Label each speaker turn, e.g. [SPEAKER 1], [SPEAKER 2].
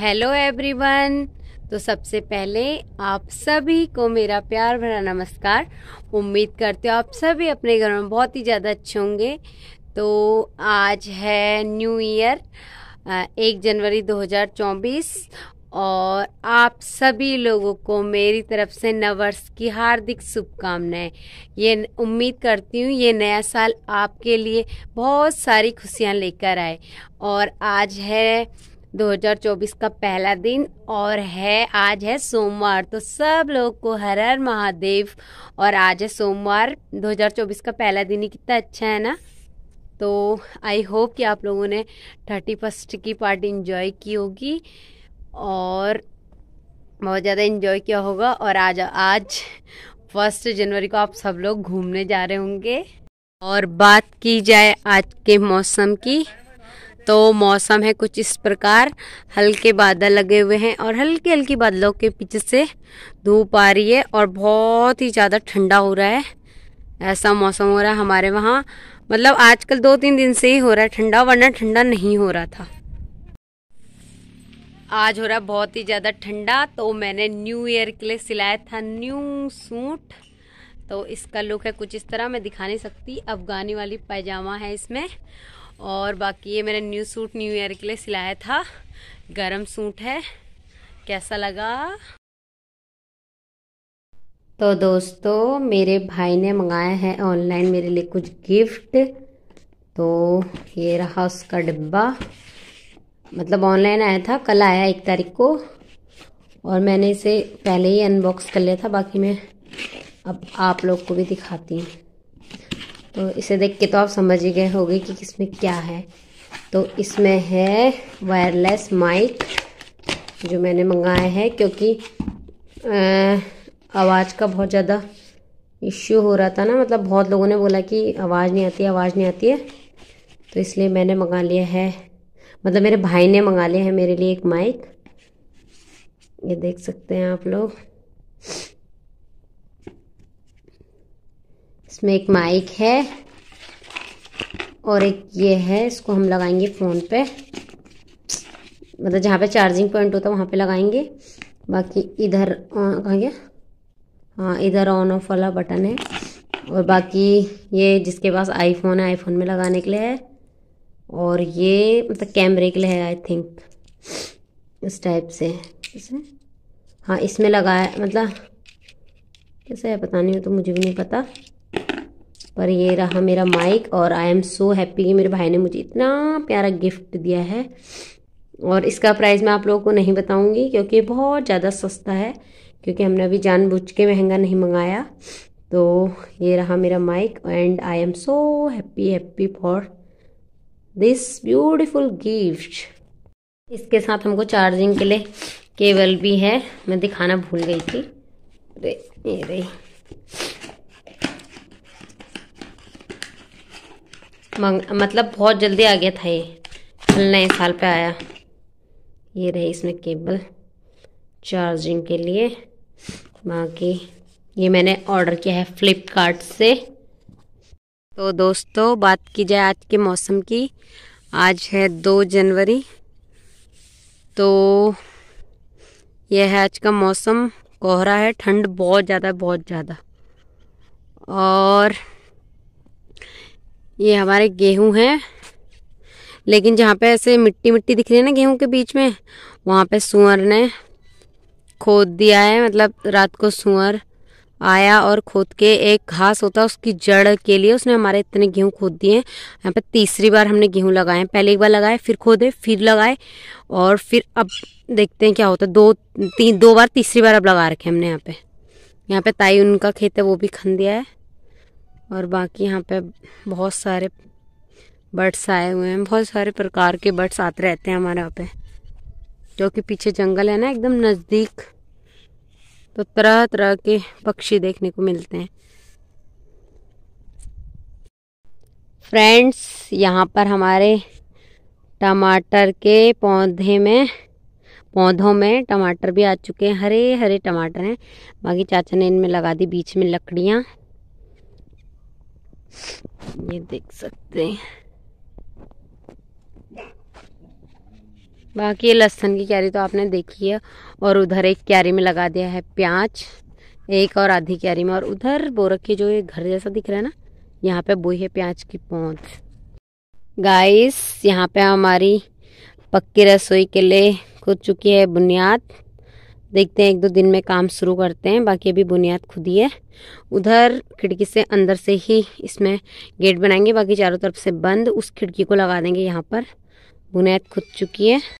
[SPEAKER 1] hello everyone तो सबसे पहले आप सभी को मेरा प्यार भरा नमस्कार उम्मीद करते हो आप सभी अपने घर में बहुत ही ज़्यादा अच्छे होंगे तो आज है न्यू ईयर एक जनवरी 2024 और आप सभी लोगों को मेरी तरफ से नववर्ष की हार्दिक शुभकामनाएं ये उम्मीद करती हूँ ये नया साल आपके लिए बहुत सारी खुशियाँ लेकर आए और आज है 2024 का पहला दिन और है आज है सोमवार तो सब लोग को हर हर महादेव और आज है सोमवार 2024 का पहला दिन ही कितना अच्छा है ना तो आई होप कि आप लोगों ने थर्टी फर्स्ट की पार्टी इन्जॉय की होगी और बहुत ज़्यादा इन्जॉय किया होगा और आज आज फर्स्ट जनवरी को आप सब लोग घूमने जा रहे होंगे और बात की जाए आज के मौसम की तो मौसम है कुछ इस प्रकार हल्के बादल लगे हुए हैं और हल्के हल्के बादलों के पीछे से धूप आ रही है और बहुत ही ज़्यादा ठंडा हो रहा है ऐसा मौसम हो रहा है हमारे वहाँ मतलब आजकल दो तीन दिन से ही हो रहा है ठंडा वरना ठंडा नहीं हो रहा था आज हो रहा है बहुत ही ज़्यादा ठंडा तो मैंने न्यू ईयर के लिए सिलाया था न्यू सूट तो इसका लुक है कुछ इस तरह मैं दिखा नहीं सकती अफगानी वाली पैजामा है इसमें और बाकी ये मैंने न्यू सूट न्यू ईयर के लिए सिलाया था गर्म सूट है कैसा लगा तो दोस्तों मेरे भाई ने मंगाया है ऑनलाइन मेरे लिए कुछ गिफ्ट तो ये रहा उसका डिब्बा मतलब ऑनलाइन आया था कल आया एक तारीख को और मैंने इसे पहले ही अनबॉक्स कर लिया था बाकी मैं अब आप लोग को भी दिखाती हूँ तो इसे देख के तो आप समझ ही गए होंगे कि इसमें क्या है तो इसमें है वायरलेस माइक जो मैंने मंगाया है क्योंकि आवाज़ का बहुत ज़्यादा इश्यू हो रहा था ना मतलब बहुत लोगों ने बोला कि आवाज़ नहीं आती आवाज़ नहीं आती है तो इसलिए मैंने मंगा लिया है मतलब मेरे भाई ने मंगा लिया है मेरे लिए एक माइक ये देख सकते हैं आप लोग इसमें एक माइक है और एक ये है इसको हम लगाएंगे फ़ोन पे मतलब जहाँ पे चार्जिंग पॉइंट होता है वहाँ पे लगाएंगे बाकी इधर कहाँ गया हाँ इधर ऑन ऑफ वाला बटन है और बाकी ये जिसके पास आईफोन है आईफोन में लगाने के लिए है और ये मतलब कैमरे के लिए है आई थिंक इस टाइप से कैसे हाँ इसमें लगाया मतलब कैसे है पता नहीं हो तो मुझे भी नहीं पता पर ये रहा मेरा माइक और आई एम सो हैप्पी कि मेरे भाई ने मुझे इतना प्यारा गिफ्ट दिया है और इसका प्राइस मैं आप लोगों को नहीं बताऊंगी क्योंकि ये बहुत ज़्यादा सस्ता है क्योंकि हमने अभी जानबूझ के महंगा नहीं मंगाया तो ये रहा मेरा mic and I am so happy happy for this beautiful gift इसके साथ हमको चार्जिंग के लिए केबल भी है मैं दिखाना भूल गई थी ये रही मतलब बहुत जल्दी आ गया था ये नए साल पे आया ये रही इसमें केबल चार्जिंग के लिए बाकी ये मैंने ऑर्डर किया है फ्लिपकार्ट से तो दोस्तों बात की जाए आज के मौसम की आज है दो जनवरी तो यह है आज का मौसम कोहरा है ठंड बहुत ज़्यादा बहुत ज़्यादा और ये हमारे गेहूं हैं लेकिन जहाँ पे ऐसे मिट्टी मिट्टी दिख रही है ना गेहूं के बीच में वहाँ पे सुअर ने खोद दिया है मतलब रात को सुअर आया और खोद के एक घास होता है उसकी जड़ के लिए उसने हमारे इतने गेहूँ खोद दिए हैं यहाँ पर तीसरी बार हमने गेहूँ लगाए हैं पहले एक बार लगाए फिर खोदे फिर लगाए और फिर अब देखते हैं क्या होता है दो तीन दो बार तीसरी बार अब लगा रखे हमने यहाँ पे यहाँ पे ताई उनका खेत है वो भी खन दिया है और बाकी यहाँ पे बहुत सारे बर्ड्स आए हुए हैं बहुत सारे प्रकार के बर्ड्स आते रहते हैं हमारे यहाँ पे जो कि पीछे जंगल है ना एकदम नज़दीक तो तरह तरह के पक्षी देखने को मिलते हैं फ्रेंड्स यहाँ पर हमारे टमाटर के पौधे में पौधों में टमाटर भी आ चुके हैं हरे हरे टमाटर हैं बाकी चाचा ने इनमें लगा दी बीच में लकड़ियाँ ये देख सकते हैं बाकी ये लहसन की क्यारी तो आपने देखी है और उधर एक क्यारी में लगा दिया है प्याज एक और आधी क्यारी में और उधर बोरक के जो ये घर जैसा दिख रहा है ना यहाँ पे बोई है प्याज की पौध गाइस यहाँ पे हमारी पक्की रसोई के लिए खुद चुकी है बुनियाद देखते हैं एक दो दिन में काम शुरू करते हैं बाकी अभी बुनियाद खुद ही है उधर खिड़की से अंदर से ही इसमें गेट बनाएंगे बाकी चारों तरफ से बंद उस खिड़की को लगा देंगे यहाँ पर बुनियाद खुद चुकी है